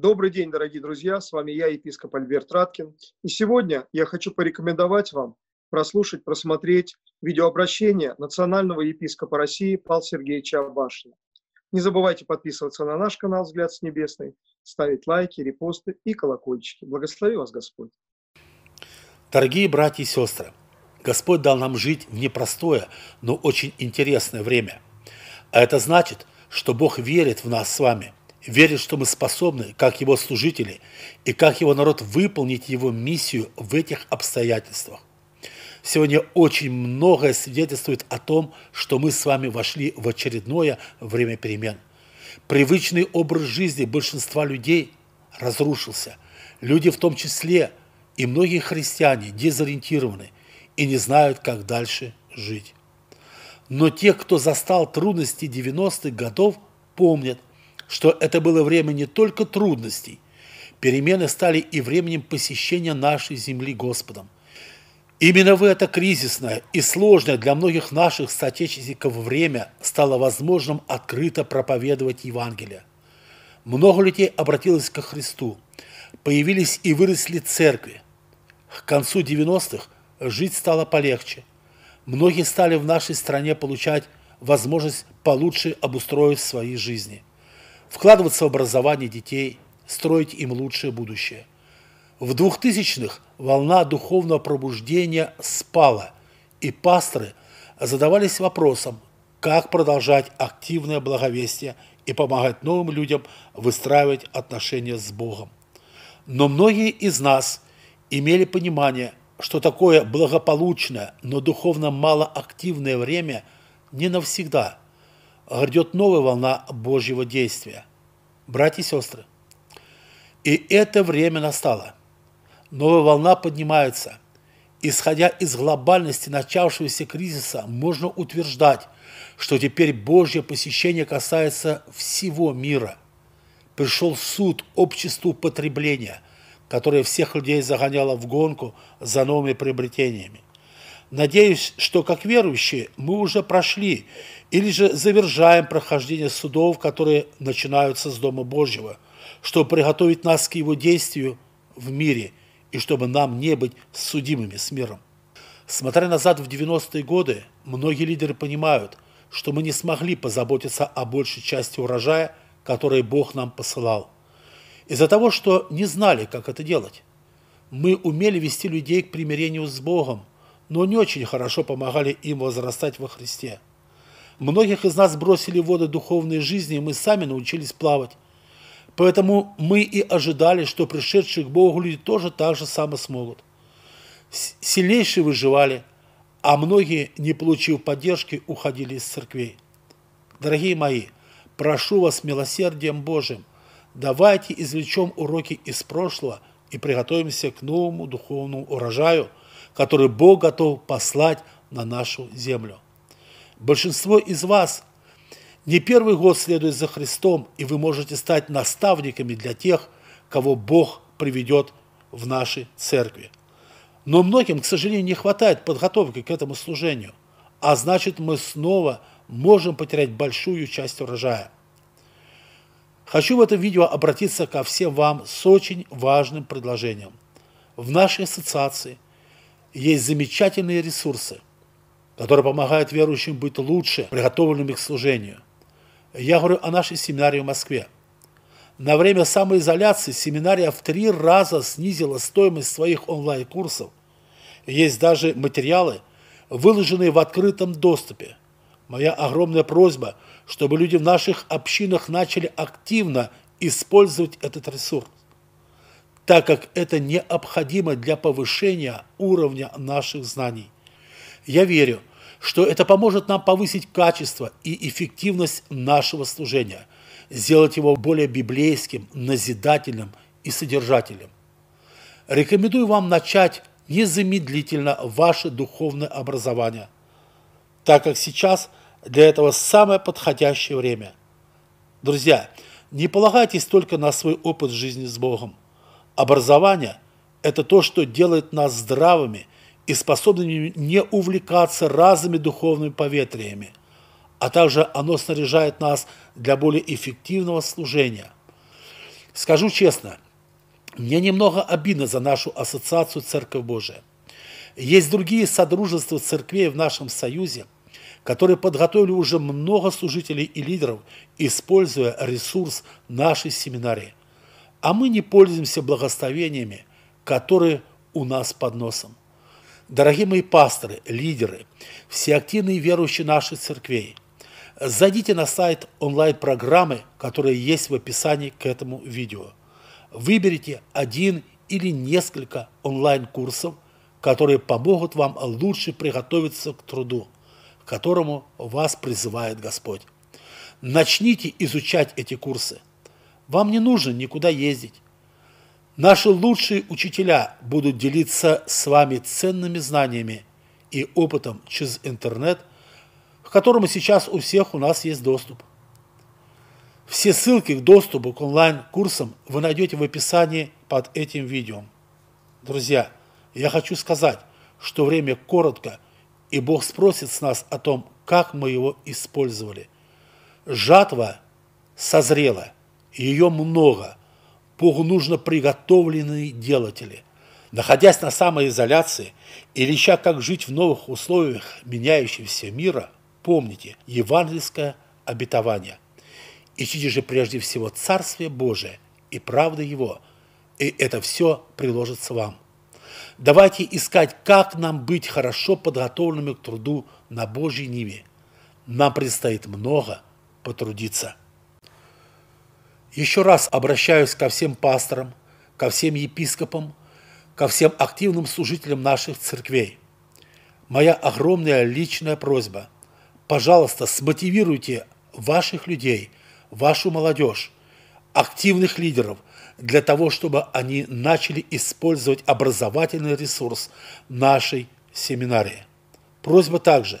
Добрый день, дорогие друзья, с вами я, епископ Альберт Раткин. И сегодня я хочу порекомендовать вам прослушать, просмотреть видеообращение национального епископа России Павла Сергеевича Абашина. Не забывайте подписываться на наш канал «Взгляд с небесной», ставить лайки, репосты и колокольчики. Благослови вас Господь! Дорогие братья и сестры, Господь дал нам жить в непростое, но очень интересное время. А это значит, что Бог верит в нас с вами – верит, что мы способны, как его служители и как его народ, выполнить его миссию в этих обстоятельствах. Сегодня очень многое свидетельствует о том, что мы с вами вошли в очередное время перемен. Привычный образ жизни большинства людей разрушился. Люди в том числе и многие христиане дезориентированы и не знают, как дальше жить. Но те, кто застал трудности 90-х годов, помнят, что это было время не только трудностей, перемены стали и временем посещения нашей земли Господом. Именно в это кризисное и сложное для многих наших соотечественников время стало возможным открыто проповедовать Евангелие. Много людей обратилось ко Христу, появились и выросли церкви. К концу 90-х жить стало полегче. Многие стали в нашей стране получать возможность получше обустроить свои жизни – вкладываться в образование детей, строить им лучшее будущее. В 2000-х волна духовного пробуждения спала, и пасторы задавались вопросом, как продолжать активное благовестие и помогать новым людям выстраивать отношения с Богом. Но многие из нас имели понимание, что такое благополучное, но духовно малоактивное время не навсегда – грядет новая волна Божьего действия. Братья и сестры, и это время настало. Новая волна поднимается. Исходя из глобальности начавшегося кризиса, можно утверждать, что теперь Божье посещение касается всего мира. Пришел суд обществу потребления, которое всех людей загоняло в гонку за новыми приобретениями. Надеюсь, что как верующие мы уже прошли или же завершаем прохождение судов, которые начинаются с Дома Божьего, чтобы приготовить нас к его действию в мире и чтобы нам не быть судимыми с миром. Смотря назад в 90-е годы, многие лидеры понимают, что мы не смогли позаботиться о большей части урожая, который Бог нам посылал. Из-за того, что не знали, как это делать. Мы умели вести людей к примирению с Богом, но не очень хорошо помогали им возрастать во Христе. Многих из нас бросили в воды духовной жизни, и мы сами научились плавать. Поэтому мы и ожидали, что пришедшие к Богу люди тоже так же само смогут. Сильнейшие выживали, а многие, не получив поддержки, уходили из церквей. Дорогие мои, прошу вас милосердием Божьим, давайте извлечем уроки из прошлого и приготовимся к новому духовному урожаю – который Бог готов послать на нашу землю. Большинство из вас не первый год следует за Христом, и вы можете стать наставниками для тех, кого Бог приведет в нашей церкви. Но многим, к сожалению, не хватает подготовки к этому служению, а значит мы снова можем потерять большую часть урожая. Хочу в этом видео обратиться ко всем вам с очень важным предложением. В нашей ассоциации – есть замечательные ресурсы, которые помогают верующим быть лучше, приготовленными к служению. Я говорю о нашей семинарии в Москве. На время самоизоляции семинария в три раза снизила стоимость своих онлайн-курсов. Есть даже материалы, выложенные в открытом доступе. Моя огромная просьба, чтобы люди в наших общинах начали активно использовать этот ресурс так как это необходимо для повышения уровня наших знаний. Я верю, что это поможет нам повысить качество и эффективность нашего служения, сделать его более библейским, назидательным и содержательным. Рекомендую вам начать незамедлительно ваше духовное образование, так как сейчас для этого самое подходящее время. Друзья, не полагайтесь только на свой опыт жизни с Богом. Образование – это то, что делает нас здравыми и способными не увлекаться разными духовными поветриями, а также оно снаряжает нас для более эффективного служения. Скажу честно, мне немного обидно за нашу ассоциацию Церковь Божия. Есть другие содружества церквей в нашем Союзе, которые подготовили уже много служителей и лидеров, используя ресурс нашей семинарии а мы не пользуемся благословениями, которые у нас под носом. Дорогие мои пасторы, лидеры, все активные верующие наших церквей, зайдите на сайт онлайн-программы, которая есть в описании к этому видео. Выберите один или несколько онлайн-курсов, которые помогут вам лучше приготовиться к труду, к которому вас призывает Господь. Начните изучать эти курсы – вам не нужно никуда ездить. Наши лучшие учителя будут делиться с вами ценными знаниями и опытом через интернет, к которому сейчас у всех у нас есть доступ. Все ссылки к доступу к онлайн-курсам вы найдете в описании под этим видео. Друзья, я хочу сказать, что время коротко, и Бог спросит с нас о том, как мы его использовали. Жатва созрела – ее много. Богу нужно приготовленные делатели. Находясь на самоизоляции и решая, как жить в новых условиях меняющегося мира, помните евангельское обетование. Ищите же прежде всего Царствие Божие и правда Его, и это все приложится вам. Давайте искать, как нам быть хорошо подготовленными к труду на Божьей ниве. Нам предстоит много потрудиться. Еще раз обращаюсь ко всем пасторам, ко всем епископам, ко всем активным служителям наших церквей. Моя огромная личная просьба. Пожалуйста, смотивируйте ваших людей, вашу молодежь, активных лидеров для того, чтобы они начали использовать образовательный ресурс нашей семинарии. Просьба также,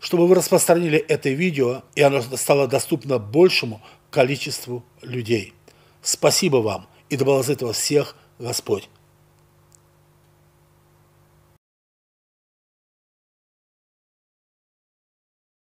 чтобы вы распространили это видео, и оно стало доступно большему количеству людей. Спасибо вам, и да благословит вас всех Господь.